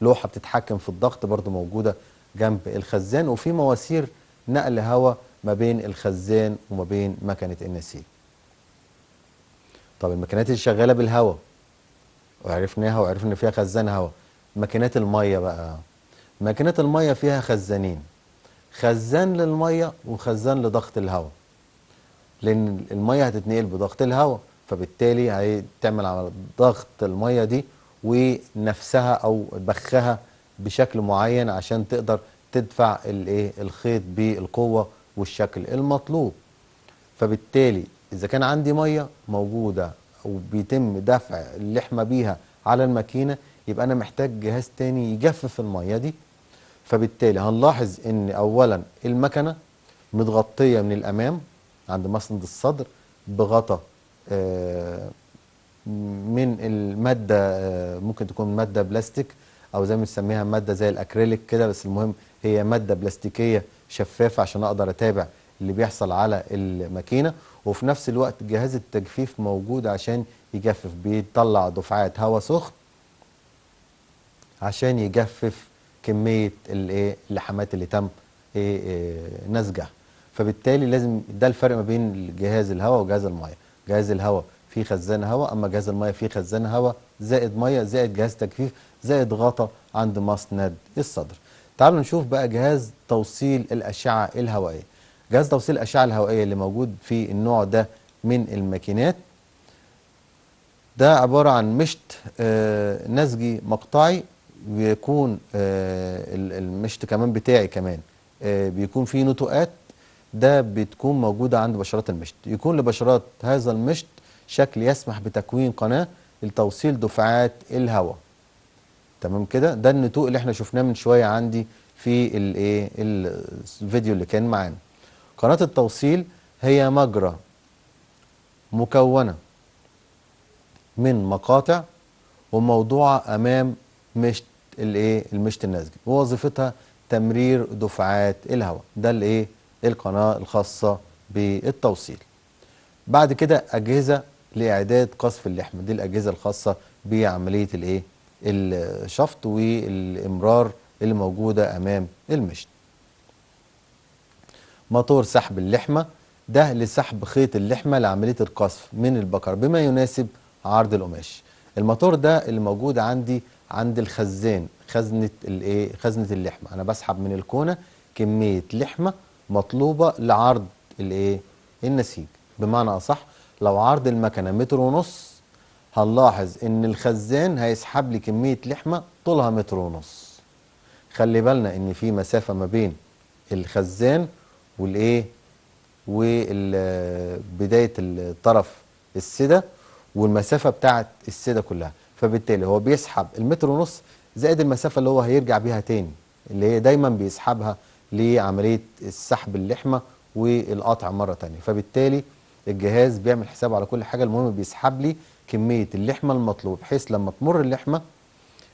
Speaker 1: لوحه بتتحكم في الضغط برده موجوده جنب الخزان وفي مواسير نقل هواء ما بين الخزان وما بين مكنه النسيج طب الماكينات اللي شغاله بالهواء وعرفناها وعرفنا ان فيها خزان هواء ماكينات الميه بقى ماكينات الميه فيها خزانين خزان للميه وخزان لضغط الهواء لان الميه هتتنقل بضغط الهواء فبالتالي هتعمل على ضغط الميه دي ونفسها او بخها بشكل معين عشان تقدر تدفع الايه الخيط بالقوه والشكل المطلوب فبالتالي اذا كان عندي ميه موجوده وبيتم دفع اللحمه بيها على الماكينه يبقى انا محتاج جهاز تاني يجفف الميه دي فبالتالي هنلاحظ ان اولا المكنه متغطيه من الامام عند مسند الصدر بغطاء آه، من الماده آه، ممكن تكون ماده بلاستيك او زي ما بنسميها ماده زي الاكريليك كده بس المهم هي ماده بلاستيكيه شفافه عشان اقدر اتابع اللي بيحصل على الماكينه وفي نفس الوقت جهاز التجفيف موجود عشان يجفف بيطلع دفعات هواء سخن عشان يجفف كميه الايه اللحمات اللي تم ايه،, ايه نسجها فبالتالي لازم ده الفرق ما بين جهاز الهواء وجهاز المايه جهاز الهواء فيه خزان هواء اما جهاز المايه فيه خزان هواء زائد ميه زائد جهاز تجفيف زائد غطاء عند مسند الصدر تعالوا نشوف بقى جهاز توصيل الاشعه الهوائيه جهاز توصيل الاشعه الهوائيه اللي موجود في النوع ده من الماكينات ده عباره عن مشت آه، نسجي مقطعي بيكون آه، المشط كمان بتاعي كمان آه، بيكون فيه نتوءات ده بتكون موجودة عند بشرات المشط يكون لبشرات هذا المشط شكل يسمح بتكوين قناة لتوصيل دفعات الهواء تمام كده ده النتوء اللي احنا شفناه من شوية عندي في الايه الفيديو اللي كان معانا قناة التوصيل هي مجرى مكونة من مقاطع وموضوعة أمام مشت الايه المشط النسجي ووظيفتها تمرير دفعات الهواء ده الايه القناه الخاصه بالتوصيل بعد كده اجهزه لاعداد قصف اللحم دي الاجهزه الخاصه بعمليه الايه الشفط والامرار اللي موجوده امام المشط موتور سحب اللحمه ده لسحب خيط اللحمه لعمليه القصف من البقر بما يناسب عرض القماش الموتور ده اللي موجود عندي عند الخزان خزنه الايه خزنه اللحمه انا بسحب من الكونه كميه لحمه مطلوبه لعرض الايه النسيج بمعنى اصح لو عرض المكنه متر ونص هنلاحظ ان الخزان هيسحب لي كميه لحمه طولها متر ونص خلي بالنا ان في مسافه ما بين الخزان والايه وبدايه الطرف السده والمسافه بتاعه السده كلها فبالتالي هو بيسحب المتر ونص زائد المسافه اللي هو هيرجع بيها تاني اللي هي دايما بيسحبها لعمليه السحب اللحمه والقطع مره تانية فبالتالي الجهاز بيعمل حسابه على كل حاجه المهم بيسحب لي كميه اللحمه المطلوب بحيث لما تمر اللحمه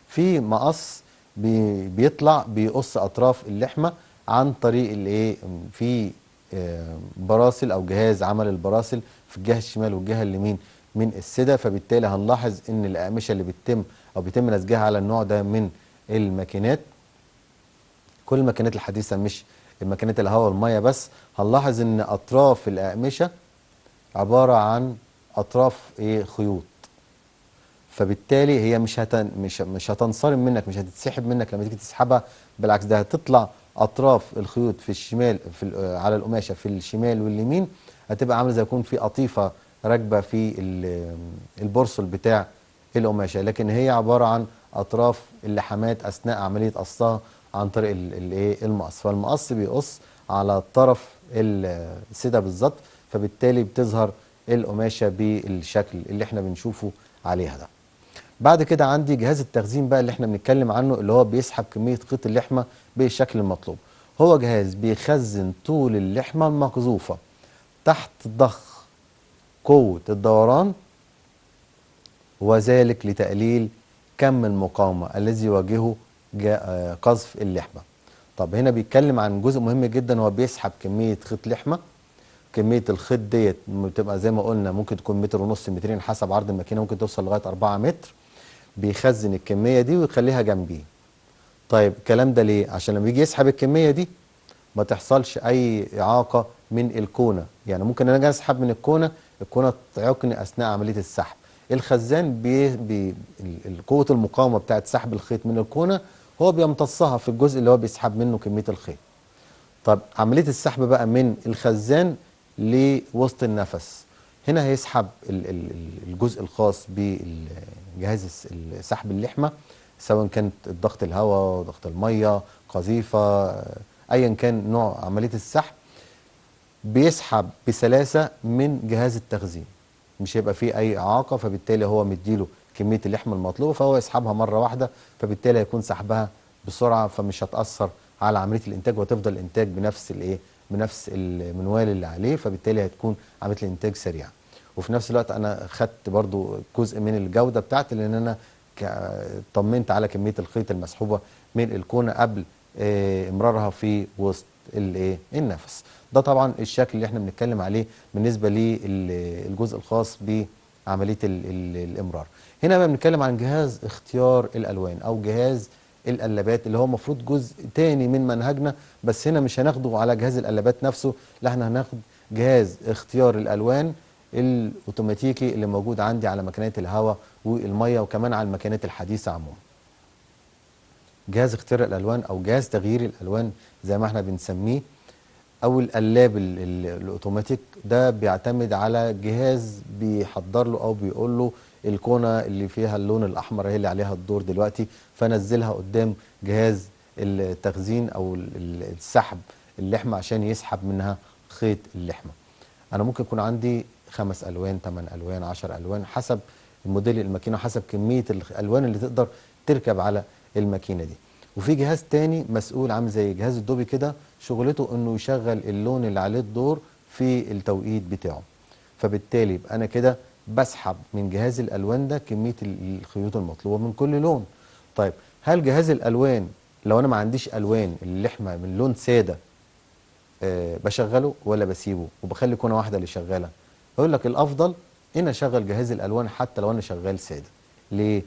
Speaker 1: في مقص بي بيطلع بيقص اطراف اللحمه عن طريق الايه في آه، براسل او جهاز عمل البراسل في الجهه الشمال والجهه اليمين من السدة فبالتالي هنلاحظ ان الاقمشه اللي بتتم او بيتم لزجها على النوع ده من الماكينات كل الماكينات الحديثه مش الماكينات الهواء والميه بس هنلاحظ ان اطراف الاقمشه عباره عن اطراف ايه خيوط فبالتالي هي مش هتن مش مش هتنصرم منك مش هتتسحب منك لما تيجي تسحبها بالعكس ده هتطلع اطراف الخيوط في الشمال في على القماشه في الشمال واليمين هتبقى عامله زي يكون في قطيفه راكبه في البرصل بتاع القماشه لكن هي عباره عن اطراف اللحامات اثناء عمليه قصها عن طريق الايه المقص فالمقص بيقص على طرف السده بالظبط فبالتالي بتظهر القماشه بالشكل اللي احنا بنشوفه عليها ده بعد كده عندي جهاز التخزين بقى اللي احنا بنتكلم عنه اللي هو بيسحب كميه خيط اللحمه بالشكل المطلوب هو جهاز بيخزن طول اللحمه المقذوفه تحت ضخ قوة الدوران وذلك لتقليل كم المقاومة الذي يواجهه آه، قذف اللحمة طب هنا بيتكلم عن جزء مهم جدا هو بيسحب كمية خيط لحمة كمية الخيط ديت بتبقى زي ما قلنا ممكن تكون متر ونص مترين حسب عرض الماكينة ممكن توصل لغاية 4 متر بيخزن الكمية دي ويخليها جنبيه طيب الكلام ده ليه؟ عشان لما يجي يسحب الكمية دي ما تحصلش أي إعاقة من الكونة يعني ممكن أنا أجي أسحب من الكونة الكونة تعقني أثناء عملية السحب الخزان بي بي قوة المقاومة بتاعة سحب الخيط من الكونة هو بيمتصها في الجزء اللي هو بيسحب منه كمية الخيط طب عملية السحب بقى من الخزان لوسط النفس هنا هيسحب الجزء الخاص بجهاز سحب اللحمة سواء كانت ضغط الهواء ضغط المية قذيفة أيا كان نوع عملية السحب بيسحب بسلاسة من جهاز التخزين مش هيبقى فيه أي إعاقة فبالتالي هو مديله كمية اللحم المطلوبة فهو يسحبها مرة واحدة فبالتالي هيكون سحبها بسرعة فمش هتأثر على عملية الإنتاج وتفضل الإنتاج بنفس الإيه بنفس المنوال اللي عليه فبالتالي هتكون عملية الإنتاج سريعة وفي نفس الوقت أنا خدت برضو جزء من الجودة بتاعتي لأن أنا طمنت على كمية الخيط المسحوبة من الكونة قبل آه، إمرارها في وسط الايه النفس ده طبعا الشكل اللي احنا بنتكلم عليه بالنسبه للجزء الخاص بعمليه الـ الـ الامرار هنا بقى بنتكلم عن جهاز اختيار الالوان او جهاز القلابات اللي هو المفروض جزء تاني من منهجنا بس هنا مش هناخده على جهاز القلابات نفسه لا احنا هناخد جهاز اختيار الالوان الاوتوماتيكي اللي موجود عندي على ماكينات الهواء والميه وكمان على الماكينات الحديثه عموما جهاز اختيار الالوان او جهاز تغيير الالوان زي ما احنا بنسميه او القلاب الاوتوماتيك ده بيعتمد على جهاز بيحضر له او بيقول له الكونه اللي فيها اللون الاحمر هي اللي عليها الدور دلوقتي فنزلها قدام جهاز التخزين او السحب اللحمه عشان يسحب منها خيط اللحمه انا ممكن يكون عندي خمس الوان ثمان الوان عشر الوان حسب الموديل الماكينه حسب كميه الالوان اللي تقدر تركب على الماكينه دي وفي جهاز تاني مسؤول عامل زي جهاز الدوبي كده شغلته انه يشغل اللون اللي عليه الدور في التوقيت بتاعه فبالتالي يبقى انا كده بسحب من جهاز الالوان ده كميه الخيوط المطلوبه من كل لون طيب هل جهاز الالوان لو انا ما عنديش الوان اللحمه من لون ساده آه، بشغله ولا بسيبه وبخلي كونه واحده اللي شغاله اقول لك الافضل ان اشغل جهاز الالوان حتى لو انا شغال ساده ليه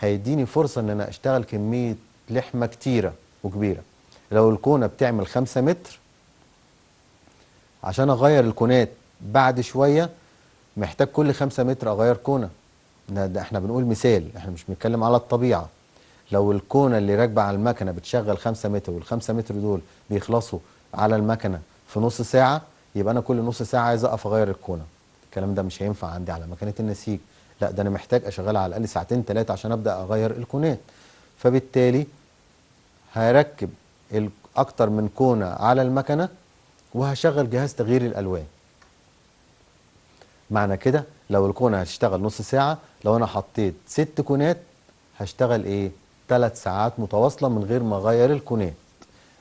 Speaker 1: هيديني فرصة ان انا اشتغل كمية لحمة كتيرة وكبيرة لو الكونة بتعمل خمسة متر عشان اغير الكونات بعد شوية محتاج كل خمسة متر اغير كونة ده احنا بنقول مثال احنا مش بنتكلم على الطبيعة لو الكونة اللي راكبة على المكنة بتشغل خمسة متر والخمسة متر دول بيخلصوا على المكنة في نص ساعة يبقى انا كل نص ساعة عايز اقف اغير الكونة الكلام ده مش هينفع عندي على مكنة النسيج لا ده انا محتاج اشغل على الاقل ساعتين ثلاثه عشان ابدا اغير الكونات فبالتالي هركب اكتر من كونه على المكنه وهشغل جهاز تغيير الالوان معنى كده لو الكونه هتشتغل نص ساعه لو انا حطيت ست كونات هشتغل ايه ثلاث ساعات متواصله من غير ما اغير الكونات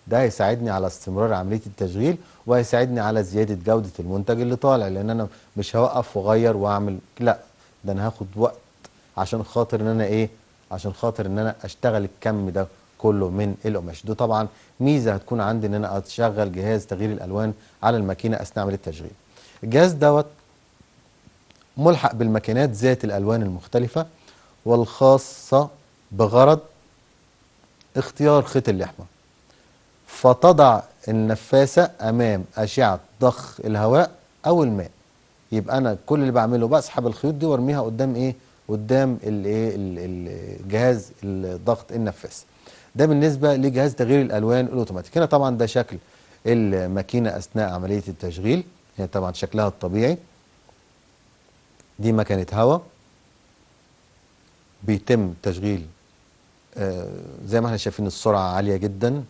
Speaker 1: ده هيساعدني على استمرار عمليه التشغيل وهيساعدني على زياده جوده المنتج اللي طالع لان انا مش هوقف واغير واعمل لا ده انا هاخد وقت عشان خاطر ان انا ايه عشان خاطر ان انا اشتغل الكم ده كله من القماش ده طبعا ميزه هتكون عندي ان انا اشغل جهاز تغيير الالوان على الماكينه اثناء عمليه التشغيل الجهاز دوت ملحق بالماكينات ذات الالوان المختلفه والخاصه بغرض اختيار خيط اللحمه فتضع النفاسه امام اشعه ضخ الهواء او الماء يبقى انا كل اللي بعمله بسحب الخيوط دي وارميها قدام ايه قدام الايه الجهاز الضغط النفاث ده بالنسبه لجهاز تغيير الالوان الاوتوماتيك هنا طبعا ده شكل الماكينه اثناء عمليه التشغيل هي طبعا شكلها الطبيعي دي مكنه هواء بيتم تشغيل آه، زي ما احنا شايفين السرعه عاليه جدا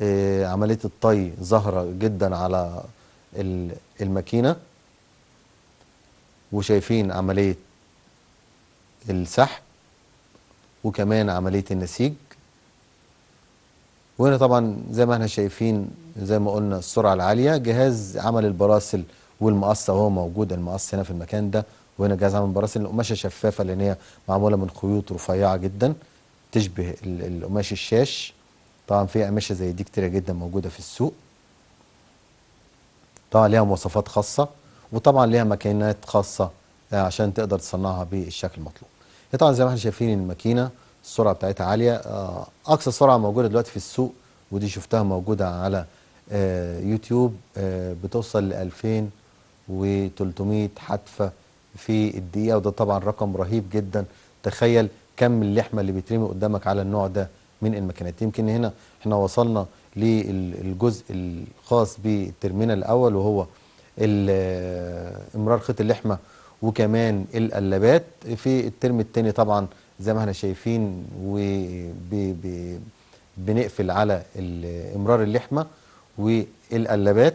Speaker 1: آه، عمليه الطي ظاهره جدا على الماكينه وشايفين عملية السحب وكمان عملية النسيج وهنا طبعا زي ما احنا شايفين زي ما قلنا السرعة العالية جهاز عمل البراسل والمقص وهو موجود المقص هنا في المكان ده وهنا جهاز عمل البراسل القماشة شفافة لأن هي معمولة من خيوط رفيعة جدا تشبه القماش الشاش طبعا في قماشة زي دي كتيرة جدا موجودة في السوق طبعا ليها مواصفات خاصة وطبعا ليها ماكينات خاصه آه، عشان تقدر تصنعها بالشكل المطلوب طبعا زي ما احنا شايفين الماكينه السرعه بتاعتها عاليه آه، اقصى سرعه موجوده دلوقتي في السوق ودي شفتها موجوده على آه، يوتيوب بتوصل ل 2300 حتفه في الدقيقه وده طبعا رقم رهيب جدا تخيل كم اللحمه اللي بيترمي قدامك على النوع ده من الماكينات يمكن هنا احنا وصلنا للجزء الخاص بالترمينال الاول وهو امرار خيط اللحمه وكمان القلابات في الترم الثاني طبعا زي ما احنا شايفين بنقفل على امرار اللحمه والقلابات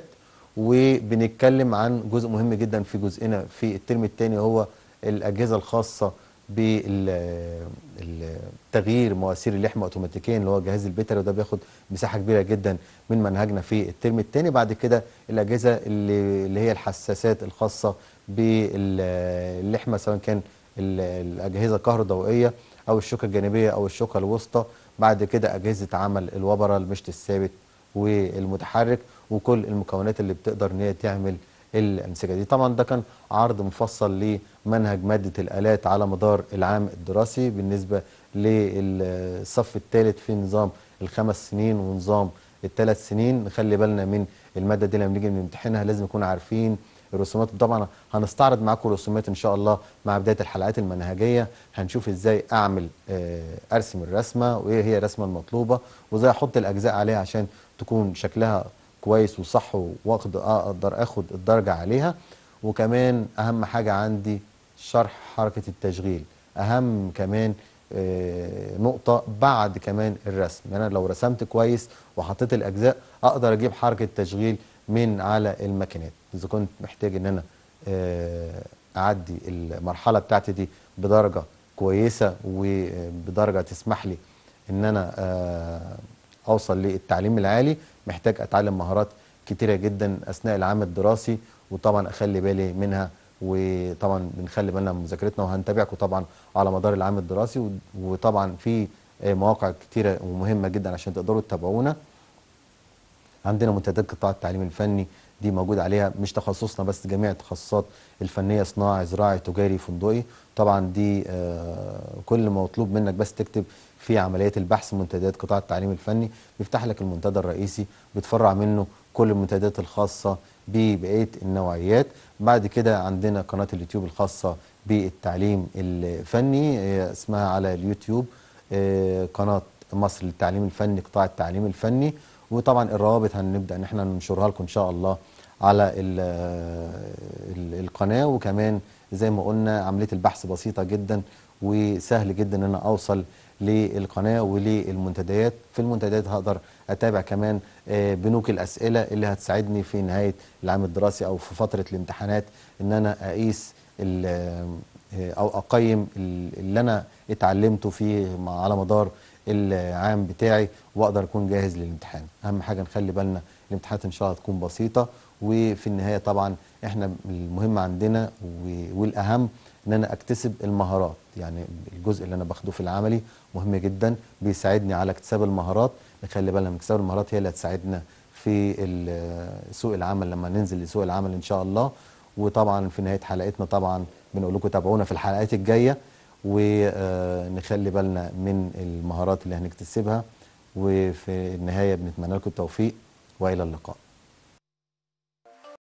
Speaker 1: وبنتكلم عن جزء مهم جدا في جزئنا في الترم الثاني هو الاجهزه الخاصه بالتغيير مواسير اللحمه اوتوماتيكيا اللي هو جهاز البيتر وده بياخد مساحه كبيره جدا من منهجنا في الترم الثاني بعد كده الاجهزه اللي, اللي هي الحساسات الخاصه باللحمه سواء كان الاجهزه الكهروضوئيه او الشوكه الجانبيه او الشوكه الوسطى بعد كده اجهزه عمل الوبره المشت الثابت والمتحرك وكل المكونات اللي بتقدر ان هي تعمل الأمسكة دي طبعا ده كان عرض مفصل لمنهج مادة الآلات على مدار العام الدراسي بالنسبة للصف الثالث في نظام الخمس سنين ونظام الثلاث سنين نخلي بالنا من المادة دي لما نيجي نمتحنها لازم نكون عارفين الرسومات طبعا هنستعرض معاكم الرسومات ان شاء الله مع بدايه الحلقات المنهجيه هنشوف ازاي اعمل آه، ارسم الرسمه وايه هي الرسمه المطلوبه وازاي احط الاجزاء عليها عشان تكون شكلها كويس وصح واخد اقدر اخد الدرجه عليها وكمان اهم حاجه عندي شرح حركه التشغيل اهم كمان آه، نقطة بعد كمان الرسم يعني أنا لو رسمت كويس وحطيت الأجزاء أقدر أجيب حركة تشغيل من على الماكينات إذا كنت محتاج إن أنا آه، أعدي المرحلة بتاعتي دي بدرجة كويسة وبدرجة تسمح لي إن أنا آه، أوصل للتعليم العالي محتاج اتعلم مهارات كتيره جدا اثناء العام الدراسي وطبعا اخلي بالي منها وطبعا بنخلي بالنا من مذاكرتنا وهنتابعكم طبعا على مدار العام الدراسي وطبعا في مواقع كتيره ومهمه جدا عشان تقدروا تتابعونا عندنا منتديات قطاع التعليم الفني دي موجود عليها مش تخصصنا بس جميع التخصصات الفنيه صناعي زراعي تجاري فندقي طبعا دي آه، كل ما مطلوب منك بس تكتب في عمليات البحث منتديات قطاع التعليم الفني بيفتح لك المنتدى الرئيسي بتفرع منه كل المنتديات الخاصه ببقيه النوعيات بعد كده عندنا قناه اليوتيوب الخاصه بالتعليم الفني آه، اسمها على اليوتيوب آه، قناه مصر للتعليم الفني قطاع التعليم الفني وطبعا الروابط هنبدا ان احنا ننشرها لكم ان شاء الله على الـ الـ القناه وكمان زي ما قلنا عمليه البحث بسيطه جدا وسهل جدا ان انا اوصل للقناه وللمنتديات في المنتديات هقدر اتابع كمان آه، بنوك الاسئله اللي هتساعدني في نهايه العام الدراسي او في فتره الامتحانات ان انا اقيس آه، او اقيم اللي انا اتعلمته فيه على مدار العام بتاعي واقدر اكون جاهز للامتحان اهم حاجه نخلي بالنا الامتحانات ان شاء الله تكون بسيطه وفي النهايه طبعا احنا المهم عندنا والاهم ان انا اكتسب المهارات يعني الجزء اللي انا باخده في العملي مهم جدا بيساعدني على اكتساب المهارات نخلي بالنا من اكتساب المهارات هي اللي هتساعدنا في سوق العمل لما ننزل لسوق العمل ان شاء الله وطبعا في نهايه حلقتنا طبعا بنقول لكم تابعونا في الحلقات الجايه ونخلي بالنا من المهارات اللي هنكتسبها وفي النهاية بنتمنى لكم التوفيق وإلى اللقاء